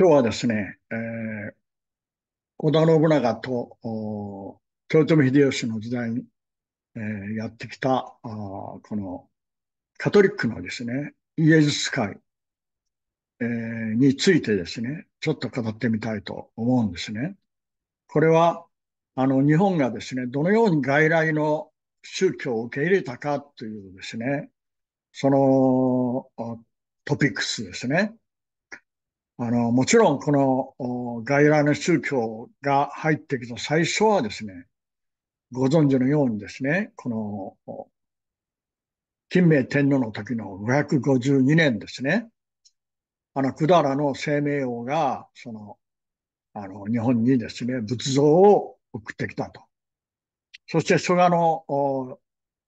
今日はですね、えー、織田信長と豊臣秀吉の時代に、えー、やってきたあこのカトリックのですね、イエズス会、えー、についてですね、ちょっと語ってみたいと思うんですね。これは、あの、日本がですね、どのように外来の宗教を受け入れたかというですね、そのトピックスですね。あの、もちろんこの外来の宗教が入ってきた最初はですね、ご存知のようにですね、この、金明天皇の時の552年ですね、あの、百済の生命王が、その、あの、日本にですね、仏像を送ってきたと。そして蘇我の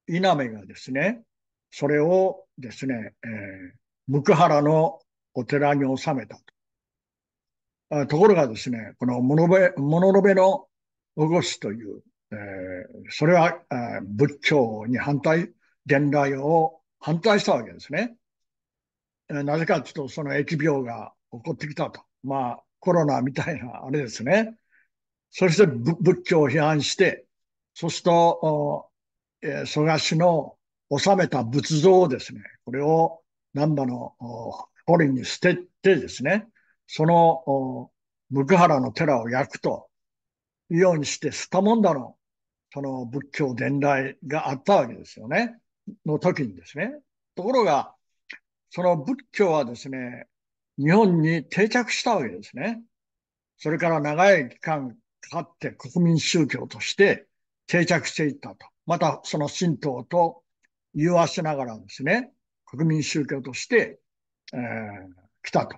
稲目がですね、それをですね、えー、ムクハラのお寺に納めたと。ところがですね、このモノベモノロベの起こすという、えー、それはえ仏教に反対、伝来を反対したわけですね。なぜかというと、その疫病が起こってきたと。まあ、コロナみたいなあれですね。そして仏教を批判して、そうすると、えー、蘇我氏の収めた仏像をですね、これを南波の堀に捨ててですね、その、ムクハラの寺を焼くというようにして、スタモンダの、その仏教伝来があったわけですよね。の時にですね。ところが、その仏教はですね、日本に定着したわけですね。それから長い期間かかって国民宗教として定着していったと。またその神道と融和しながらですね、国民宗教として、えー、来たと。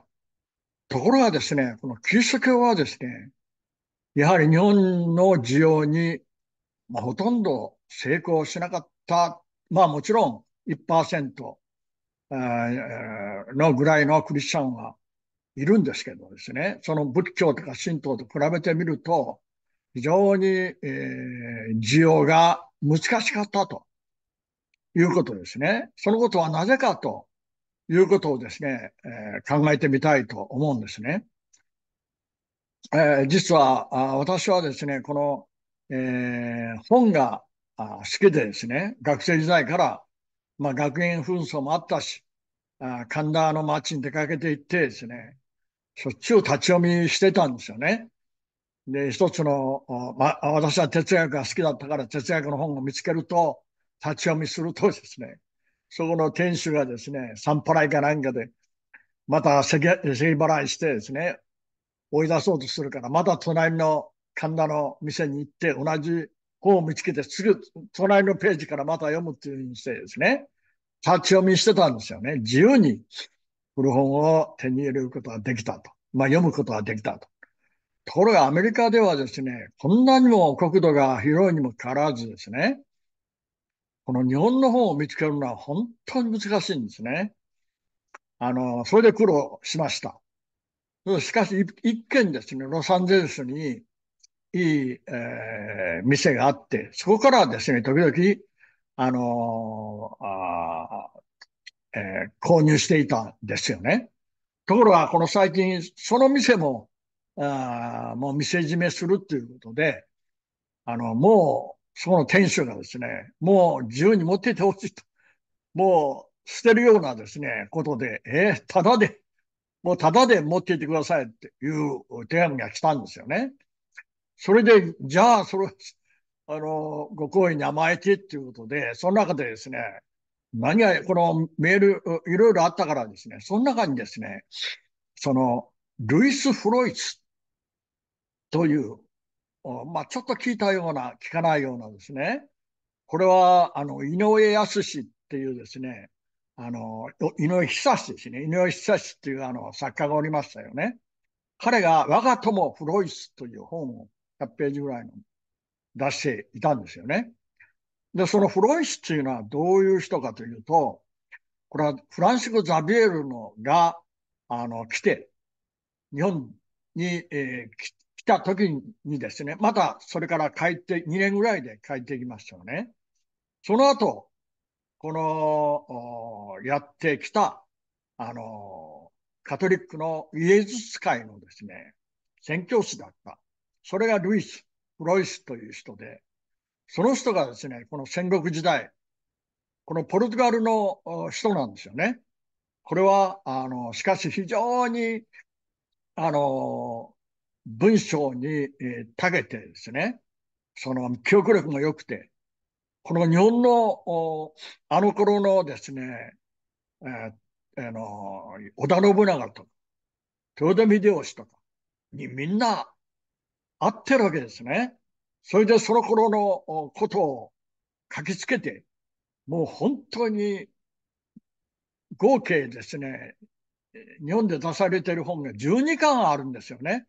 ところがですね、このキリスト教はですね、やはり日本の需要に、まあ、ほとんど成功しなかった。まあもちろん1%のぐらいのクリスチャンはいるんですけどですね、その仏教とか神道と比べてみると、非常に、えー、需要が難しかったということですね。そのことはなぜかということをですね、えー、考えてみたいと思うんですね。えー、実はあ私はですね、この、えー、本が好きでですね、学生時代から、まあ、学園紛争もあったし、あ神田の町に出かけて行ってですね、しょっちゅう立ち読みしてたんですよね。で、一つの、ま、私は哲学が好きだったから哲学の本を見つけると、立ち読みするとですね、そこの店主がですね、散歩いかなんかで、またせぎ払いしてですね、追い出そうとするから、また隣の神田の店に行って、同じ本を見つけて、すぐ隣のページからまた読むっていうふうにしてですね、立ち読みしてたんですよね。自由に古本を手に入れることができたと。まあ読むことができたと。ところがアメリカではですね、こんなにも国土が広いにもかかわらずですね、この日本の本を見つけるのは本当に難しいんですね。あの、それで苦労しました。しかし、一軒ですね、ロサンゼルスにいい、えー、店があって、そこからですね、時々、あのあ、えー、購入していたんですよね。ところが、この最近、その店も、あもう店締めするということで、あの、もう、その店主がですね、もう自由に持っててほしいと。もう捨てるようなですね、ことで、えー、ただで、もうただで持っていてくださいっていう手紙が来たんですよね。それで、じゃあ、それ、あの、ご好意に甘えてっていうことで、その中でですね、何が、このメール、いろいろあったからですね、その中にですね、その、ルイス・フロイツというまあ、ちょっと聞いたような、聞かないようなですね。これは、あの、井上康っていうですね、あの、井上久志ですね。井上久志っていうあの、作家がおりましたよね。彼が我が友フロイスという本を100ページぐらいの出していたんですよね。で、そのフロイスっていうのはどういう人かというと、これはフランシスコ・ザビエルのが、あの、来て、日本に、えー、来た時にですね、またそれから帰って、2年ぐらいで帰ってきましたよね。その後、この、やってきた、あの、カトリックのイエズス会のですね、宣教師だった。それがルイス、ロイスという人で、その人がですね、この戦国時代、このポルトガルの人なんですよね。これは、あの、しかし非常に、あの、文章に、えー、長けてですね、その記憶力も良くて、この日本のあの頃のですね、えー、あの織田信長とか、豊臣秀吉とかにみんな会ってるわけですね。それでその頃のことを書きつけて、もう本当に合計ですね、日本で出されている本が12巻あるんですよね。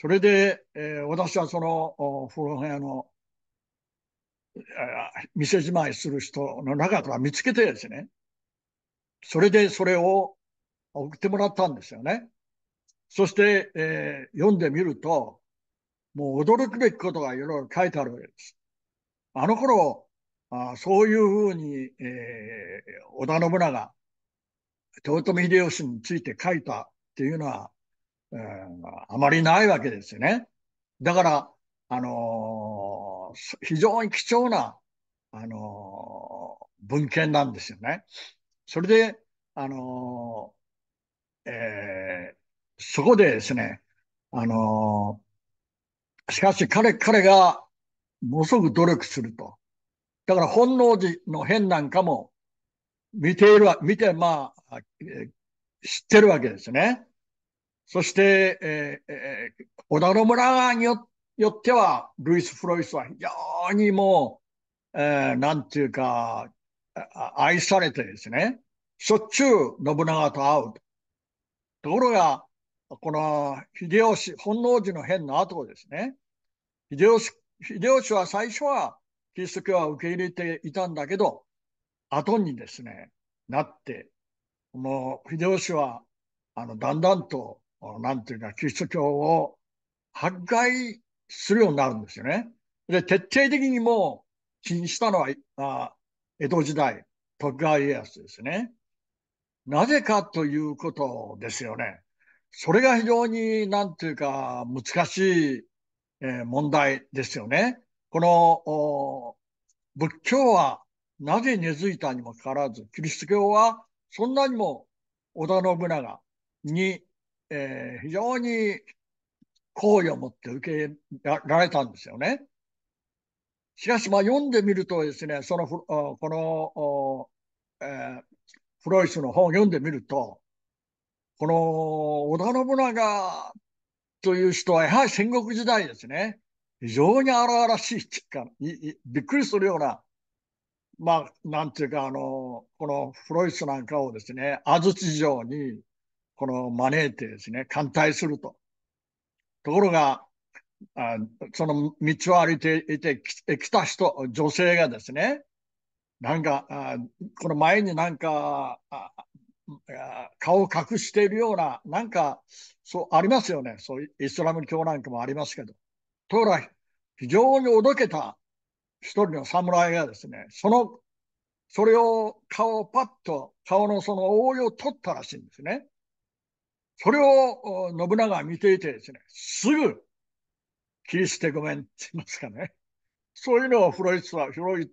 それで、えー、私はその風呂部屋の店じまいする人の中から見つけてですね、それでそれを送ってもらったんですよね。そして、えー、読んでみると、もう驚くべきことがいろいろ書いてあるわけです。あの頃、あそういうふうに、えー、織田信長、豊臣秀吉について書いたっていうのは、あまりないわけですよね。だから、あのー、非常に貴重な、あのー、文献なんですよね。それで、あのー、えそこでですね、あのしかし彼、彼がものすごく努力すると。だから本能寺の変なんかも見ているわ、見て、まあ、知ってるわけですね。そして、えーえー、小田野村によよっては、ルイス・フロイスは非常にもう、えー、なんていうか、愛されてですね、しょっちゅう信長と会うと。ところが、この秀吉、本能寺の変の後ですね、秀吉秀吉は最初はキリスト教は受け入れていたんだけど、後にですね、なって、もう秀吉は、あの、だんだんとなんていうか、キリスト教を迫害するようになるんですよね。で、徹底的にもう気にしたのは、あ江戸時代、徳川家康ですね。なぜかということですよね。それが非常に、なんていうか、難しい、え問題ですよね。この、仏教はなぜ根付いたにもかかわらず、キリスト教はそんなにも織田信長にえー、非常に好意を持って受けられたんですよね。しかし、まあ、読んでみるとですね、そのこの、えー、ロイスの本を読んでみると、この織田信長という人は、やはり戦国時代ですね、非常に荒々しいっていうか、いいびっくりするような、まあ、なんていうか、あの、このフロイスなんかをですね、安土城にこの招いてですね、歓待すると。ところが、あその道を歩いていて来た人、女性がですね、なんか、あこの前になんかああ、顔を隠しているような、なんか、そう、ありますよね。そう、イスラム教なんかもありますけど。ところが、非常におどけた一人の侍がですね、その、それを顔をパッと、顔のその覆いを取ったらしいんですね。それを信長は見ていてですね、すぐ切り捨てごめんって言いますかね。そういうのをフロイスは、フロイ、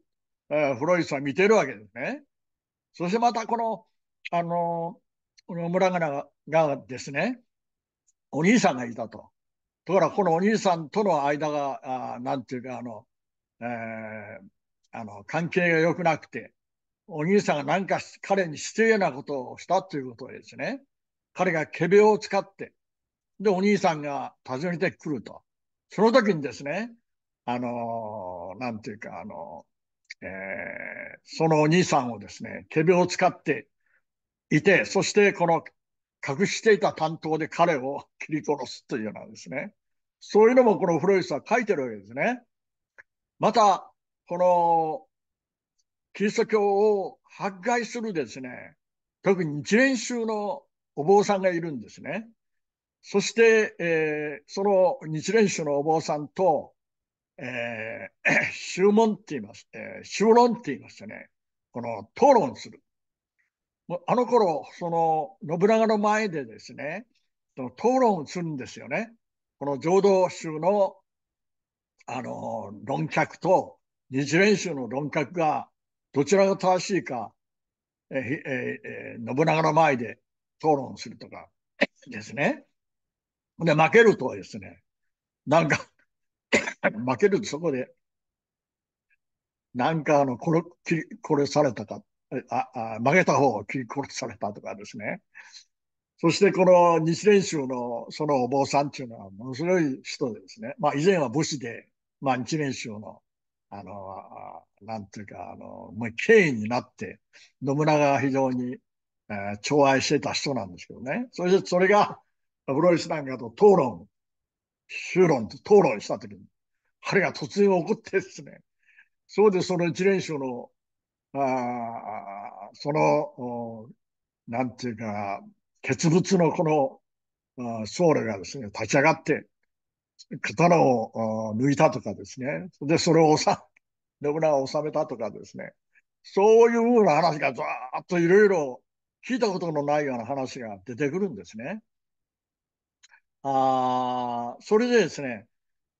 えー、フロイスは見てるわけですね。そしてまたこの、あの、この村ががですね、お兄さんがいたと。だからこのお兄さんとの間が、あなんていうか、あの、えー、あの、関係が良くなくて、お兄さんが何か彼に失礼なことをしたということですね。彼が毛病を使って、で、お兄さんが訪ねてくると。その時にですね、あのー、なんていうか、あのー、えー、そのお兄さんをですね、毛病を使っていて、そしてこの隠していた担当で彼を切り殺すというようなですね、そういうのもこのフロイスは書いてるわけですね。また、この、キリスト教を迫害するですね、特に一連宗のお坊さんがいるんですね。そして、えー、その日蓮宗のお坊さんと、えー、修 問って言います、えー、修論って言いましね、この討論する。あの頃、その信長の前でですね、その討論するんですよね。この浄土宗のあの論客と日蓮宗の論客がどちらが正しいか、えーえー、信長の前で討論するとかですね。で、負けるとですね、なんか 負けるとそこで、なんかあの、こ切り殺されたか、ああ負けた方を切り殺されたとかですね。そしてこの日蓮宗のそのお坊さんっていうのはものすごい人でですね、まあ以前は武士で、まあ日蓮宗の、あの、なんていうか、あの、もう敬意になって、信長が非常にえー、寵愛してた人なんですけどね。そしてそれが、ブロイスなんかと討論、修論と討論したときに、彼が突然起こってですね、そうでその一連勝の、あその、なんていうか、結物のこの僧侶がですね、立ち上がって、刀を抜いたとかですね、で、それを収信長を収めたとかですね、そういうふうな話がずっといろいろ聞いたことのないような話が出てくるんですね。あそれでですね、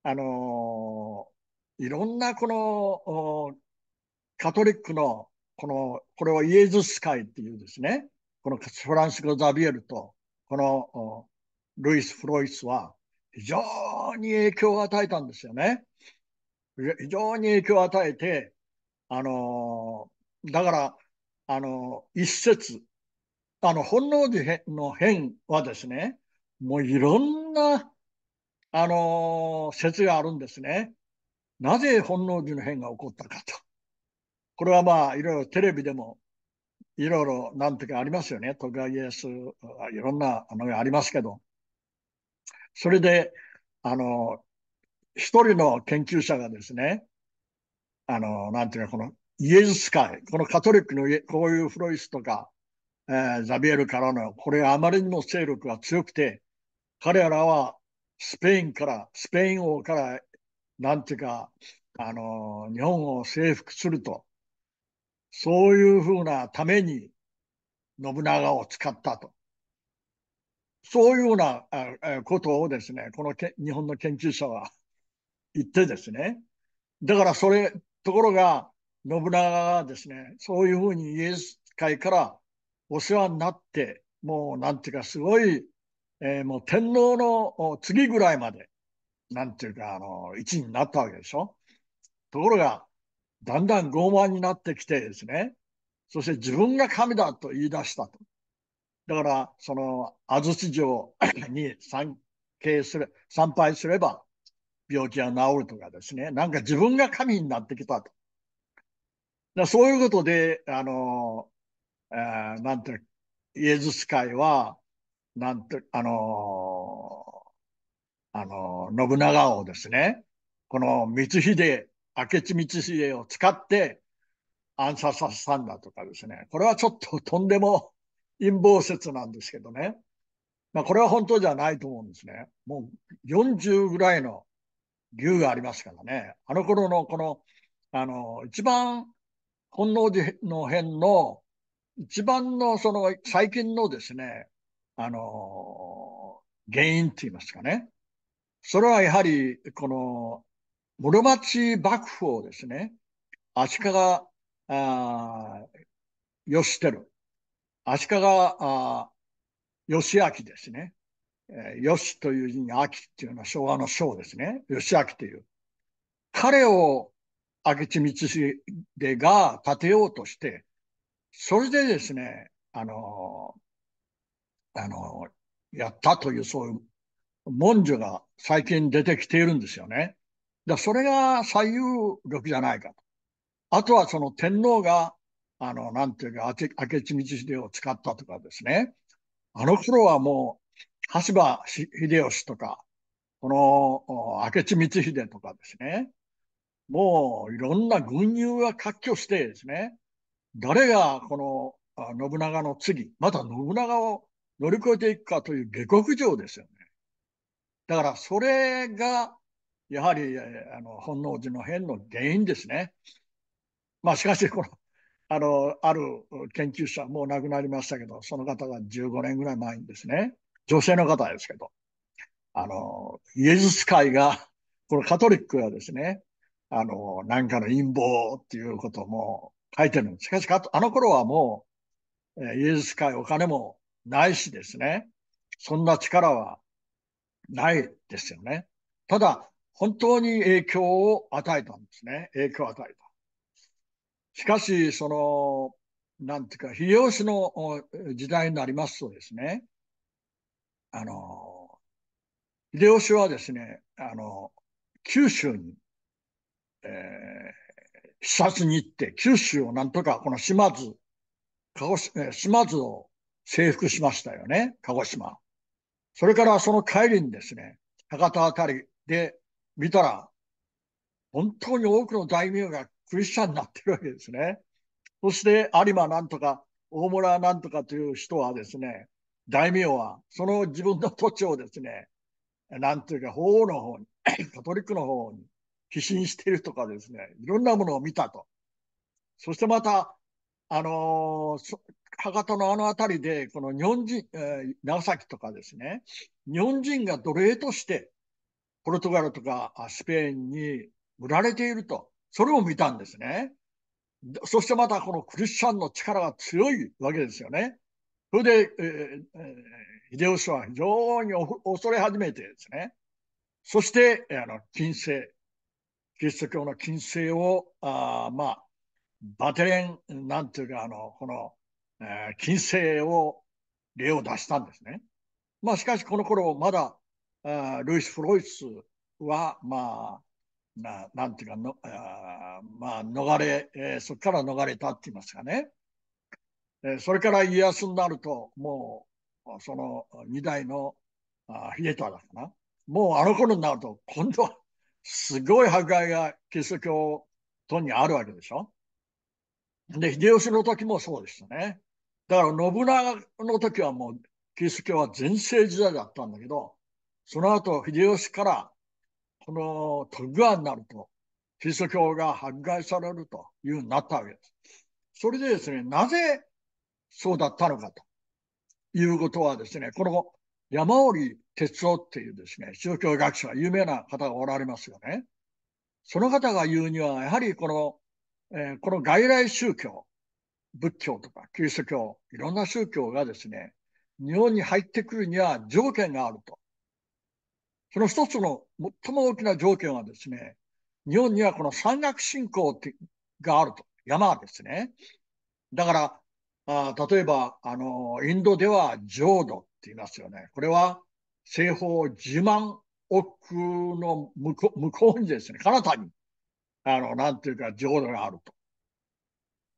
あのー、いろんなこのカトリックのこの、これはイエズス会っていうですね、このフランシスコ・ザビエルと、このルイス・フロイスは非常に影響を与えたんですよね。非常に影響を与えて、あのー、だから、あのー、一節、あの、本能寺の変はですね、もういろんな、あのー、説があるんですね。なぜ本能寺の変が起こったかと。これはまあ、いろいろテレビでも、いろいろ、なんていうかありますよね。徳川家康、いろんなのがありますけど。それで、あの、一人の研究者がですね、あの、なんていうか、このイエズス会、このカトリックのこういうフロイスとか、えー、ザビエル・カラのノ、これあまりにも勢力が強くて、彼らはスペインから、スペイン王から、なんていうか、あの、日本を征服すると、そういうふうなために信長を使ったと。そういうようなことをですね、このけ日本の研究者は言ってですね、だからそれ、ところが、信長がですね、そういうふうにイエス会からお世話になって、もうなんていうかすごい、えー、もう天皇の次ぐらいまで、なんていうか、あの、位になったわけでしょ。ところが、だんだん傲慢になってきてですね、そして自分が神だと言い出したと。だから、その、安土城に参詣する、参拝すれば病気は治るとかですね、なんか自分が神になってきたと。だそういうことで、あの、えー、なんていうイエズス会は、なんて、あのー、あのー、信長をですね、この光秀、明智光秀を使って暗殺させたんだとかですね、これはちょっととんでも陰謀説なんですけどね。まあ、これは本当じゃないと思うんですね。もう40ぐらいの竜がありますからね。あの頃のこの、あの、一番本能寺の辺の一番のその最近のですね、あの、原因って言いますかね。それはやはり、この、室町幕府をですね、足利、あ義輝、足利あ義明ですね。えー、義という字に秋っていうのは昭和の章ですね。義明という。彼を明智光秀が建てようとして、それでですね、あの、あの、やったというそういう文書が最近出てきているんですよね。だそれが最有力じゃないかと。あとはその天皇が、あの、なんていうか、明智光秀を使ったとかですね。あの頃はもう、橋場秀吉とか、この明智光秀とかですね。もういろんな軍友が割拠してですね、誰がこの信長の次、また信長を乗り越えていくかという下克上ですよね。だからそれが、やはり、あの、本能寺の変の原因ですね。まあしかし、この、あの、ある研究者、もう亡くなりましたけど、その方が15年ぐらい前にですね、女性の方ですけど、あの、イエズス会が、このカトリックがですね、あの、何かの陰謀っていうことも書いてるんです。しかし、あの頃はもう、えイエズ会お金もないしですね。そんな力はないですよね。ただ、本当に影響を与えたんですね。影響を与えた。しかし、その、なんていうか、秀吉の時代になりますとですね、あの、秀吉はですね、あの、九州に、えー、視察に行って、九州をなんとかこの島津、鹿児島、島津を征服しましたよね、鹿児島。それからその帰りにですね、博多あたりで見たら、本当に多くの大名がクリスチャンになってるわけですね。そして有馬なんとか、大村なんとかという人はですね、大名はその自分の土地をですね、なんというか法王の方に、カトリックの方に寄進してるとかですね、いろんなものを見たと。そしてまた、あのー、博多のあの辺りで、この日本人、えー、長崎とかですね、日本人が奴隷として、ポルトガルとかスペインに売られていると。それを見たんですね。そしてまたこのクリスチャンの力が強いわけですよね。それで、えー、えー、秀吉は非常に恐れ始めてですね。そして、あの、近世、キリスト教の禁制を、あまあ、バテレン、なんていうか、あの、この、えー、禁制を、例を出したんですね。まあ、しかし、この頃、まだ、あルイス・フロイスは、まあ、ななんていうかの、あまあ、逃れ、えー、そこから逃れたって言いますかね。えー、それから家康になると、もう、その二代のあーだかな。もうあの頃になると、今度はすごい迫害がキリスト教徒にあるわけでしょで、秀吉の時もそうでしたね。だから信長の時はもうキリスト教は全盛時代だったんだけど、その後秀吉からこの徳川になると、キリスト教が迫害されるというようになったわけです。それでですね、なぜそうだったのかということはですね、この山折哲夫っていうですね、宗教学者、有名な方がおられますよね。その方が言うには、やはりこの、えー、この外来宗教、仏教とかキリスト教、いろんな宗教がですね、日本に入ってくるには条件があると。その一つの最も大きな条件はですね、日本にはこの山岳信仰があると。山ですね。だから、あ例えば、あの、インドでは浄土言いますよね。これは西方自慢奥の向こ向こうにですね、彼方に、あの、なんていうか浄土があると。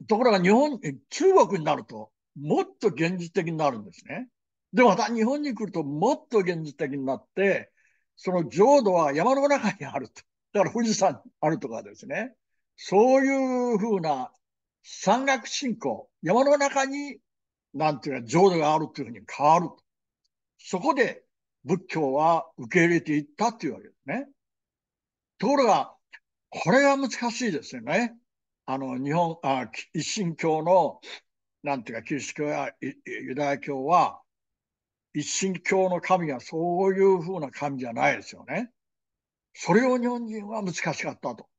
ところが日本、中国になると、もっと現実的になるんですね。で、また日本に来るともっと現実的になって、その浄土は山の中にあると。だから富士山あるとかですね。そういうふうな山岳信仰、山の中に、なんていうか浄土があるというふうに変わると。そこで仏教は受け入れていったっていうわけですね。ところが、これが難しいですよね。あの、日本、あ一神教の、なんていうか、キリスト教やユダヤ教は、一神教の神がそういうふうな神じゃないですよね。それを日本人は難しかったと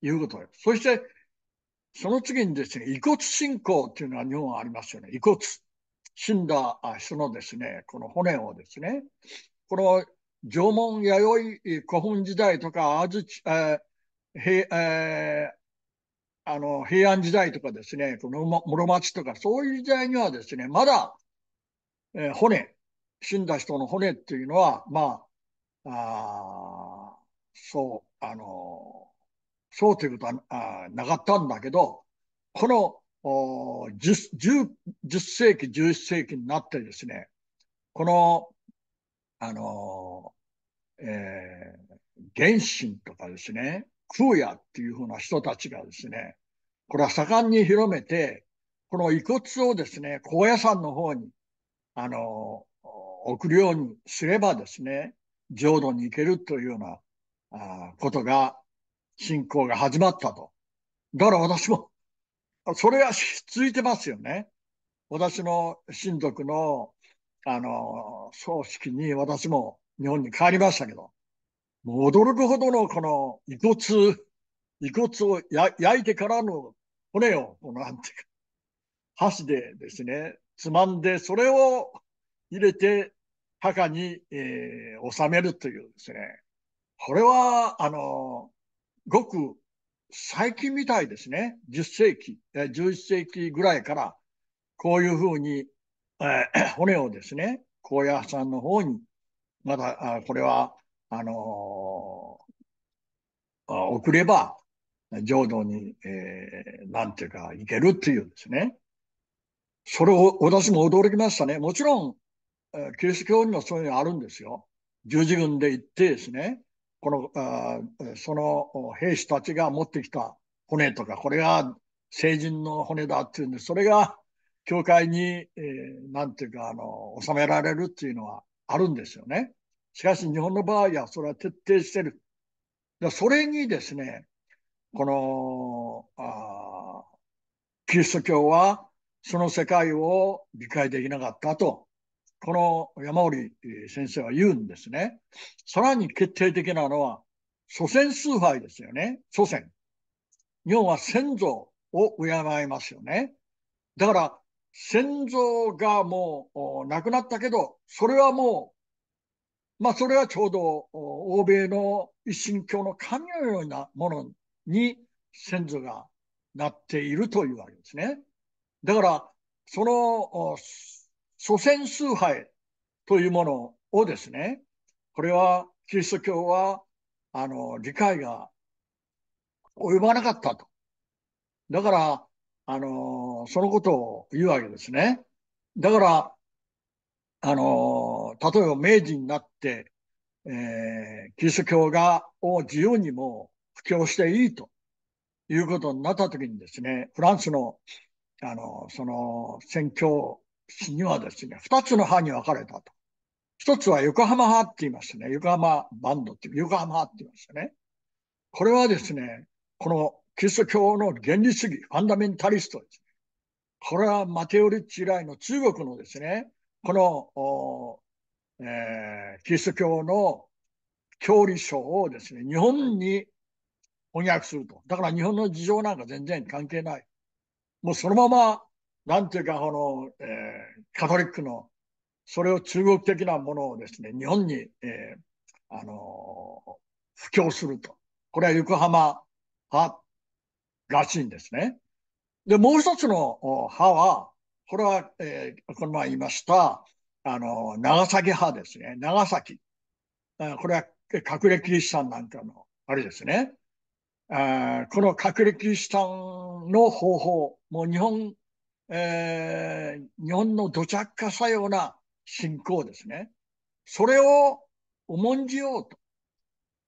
いうことです。そして、その次にですね、遺骨信仰っていうのは日本はありますよね。遺骨。死んだ人のですね、この骨をですね、この縄文弥生古墳時代とかずち、えーえーあの平安時代とかですね、この室町とかそういう時代にはですね、まだ、えー、骨、死んだ人の骨っていうのは、まあ、あそう、あの、そうということはあなかったんだけど、この 10, 10世紀、11世紀になってですね、この、あの、えー、原神とかですね、空也っていうふうな人たちがですね、これは盛んに広めて、この遺骨をですね、高野山の方に、あの、送るようにすればですね、浄土に行けるというようなあことが、信仰が始まったと。だから私もそれは続いてますよね。私の親族の、あの、葬式に私も日本に帰りましたけど、もう驚くほどのこの遺骨、遺骨を焼いてからの骨を、なんていうか、箸でですね、つまんで、それを入れて、墓に、えー、収めるというですね、これは、あの、ごく最近みたいですね。10世紀、11世紀ぐらいから、こういうふうに、えー、骨をですね、高野さんの方に、まだ、あこれは、あのー、送れば、浄土に、えー、なんていうか、行けるっていうんですね。それを、私も驚きましたね。もちろん、えー、キリスト教にもそういうのあるんですよ。十字軍で行ってですね、このあその兵士たちが持ってきた骨とかこれが成人の骨だっていうんでそれが教会に、えー、なんていうかあの収められるっていうのはあるんですよね。しかし日本の場合はそれは徹底してる。それにですね、このあキリスト教はその世界を理解できなかったとこの山織先生は言うんですね。さらに決定的なのは、祖先崇拝ですよね。祖先。日本は先祖を敬いますよね。だから、先祖がもう亡くなったけど、それはもう、まあそれはちょうど欧米の一神教の神のようなものに先祖がなっているというわけですね。だから、その祖先崇拝というものをですね、これはキリスト教はあの理解が及ばなかったと。だから、あの、そのことを言うわけですね。だから、あの、例えば明治になって、えー、キリスト教が、を自由にも布教していいということになった時にですね、フランスの、あの、その、宣教にはですね、二つの派に分かれたと。一つは横浜派って言いますね。横浜バンドっていう、横浜派って言いますね。これはですね、このキリスト教の原理主義、ファンダメンタリストですね。これはマテオリッチ以来の中国のですね、この、えー、キリスト教の教理書をですね、日本に翻訳すると。だから日本の事情なんか全然関係ない。もうそのままなんていうか、この、えー、カトリックの、それを中国的なものをですね、日本に、えー、あのー、布教すると。これは横浜派らしいんですね。で、もう一つの派は、これは、えー、この前言いました、あの、長崎派ですね。長崎。これは隠れキリシタンなんかの、あれですね。この隠れキリシタンの方法、もう日本えー、日本の土着化さような信仰ですね。それを重んじようと。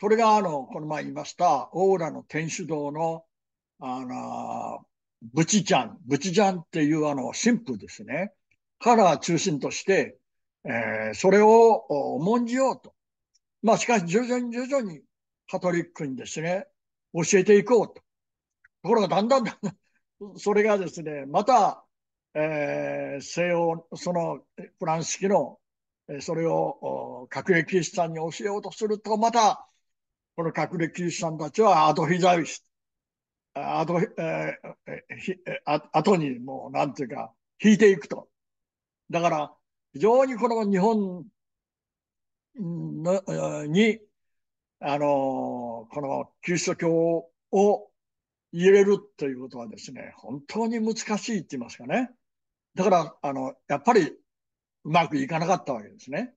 それが、あの、この前言いました、オーラの天主堂の、あの、ブチちゃん、ブチちゃんっていうあの、神父ですね。から中心として、えー、それを重んじようと。まあ、しかし、徐々に徐々にカトリックにですね、教えていこうと。ところが、だんだんだんだん、それがですね、またえー、西欧、そのフランス式の、それを隠れキリシタに教えようとすると、また、この隠れキリさんンたちはアドヒザウス、アド、えー、後にもう、なんていうか、引いていくと。だから、非常にこの日本に、あの、このキリスト教を入れるということはですね、本当に難しいって言いますかね。だから、あの、やっぱりうまくいかなかったわけですね。